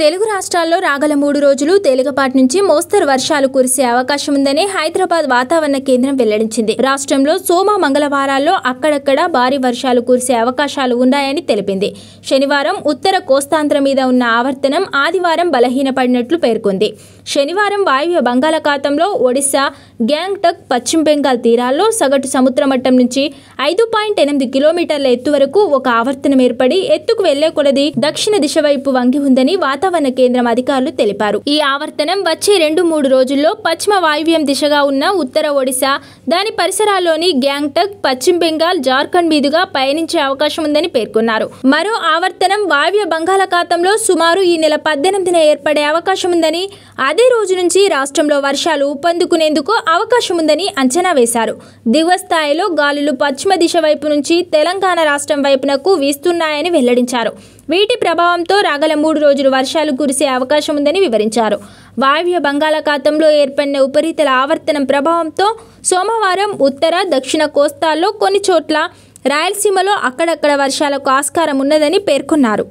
తెలుగు రాష్ట్రాల్లో రాగల మూడు రోజులు తేలికపాటి నుంచి మోస్తరు వర్షాలు కురిసే అవకాశం ఉందని హైదరాబాద్ వాతావరణ కేంద్రం వెల్లడించింది రాష్ట్రంలో సోమ మంగళవారాల్లో అక్కడక్కడ భారీ వర్షాలు కురిసే అవకాశాలు ఉన్నాయని తెలిపింది శనివారం ఉత్తర కోస్తాంధ్ర మీద ఉన్న ఆవర్తనం ఆదివారం బలహీనపడినట్లు పేర్కొంది శనివారం వాయువ్య బంగాళాఖాతంలో ఒడిశా గ్యాంగ్టక్ పశ్చిమ బెంగాల్ తీరాల్లో సగటు సముద్ర మట్టం నుంచి ఐదు పాయింట్ ఎనిమిది కిలోమీటర్ల ఎత్తు వరకు ఒక ఆవర్తనం ఏర్పడి ఎత్తుకు వెళ్లే కొలది దక్షిణ దిశ వైపు వంగి ఉందని వాతావరణ వాతావరణ కేంద్రం అధికారులు తెలిపారు ఈ ఆవర్తనం వచ్చే రెండు మూడు రోజుల్లో పశ్చిమ వాయువ్యం దిశగా ఉన్న ఉత్తర ఒడిశా దాని పరిసరాల్లోని గ్యాంగ్టక్ పశ్చిమ బెంగాల్ జార్ఖండ్ మీదుగా పయనించే అవకాశం ఉందని పేర్కొన్నారు మరో ఆవర్తనం వాయువ్య బంగాళాఖాతంలో సుమారు ఈ నెల పద్దెనిమిదిన ఏర్పడే అవకాశం ఉందని అదే రోజు నుంచి రాష్ట్రంలో వర్షాలు ఊపందుకునేందుకు అవకాశం ఉందని అంచనా వేశారు దిగువ స్థాయిలో గాలులు పశ్చిమ దిశ వైపు నుంచి తెలంగాణ రాష్ట్రం వైపునకు వీస్తున్నాయని వెల్లడించారు వీటి ప్రభావంతో రాగల మూడు రోజులు వర్షాలు కురిసే అవకాశం ఉందని వివరించారు వాయువ్య బంగాళాఖాతంలో ఏర్పడిన ఉపరితల ఆవర్తనం ప్రభావంతో సోమవారం ఉత్తర దక్షిణ కోస్తాల్లో కొన్ని చోట్ల రాయలసీమలో అక్కడక్కడ వర్షాలకు ఆస్కారం ఉన్నదని పేర్కొన్నారు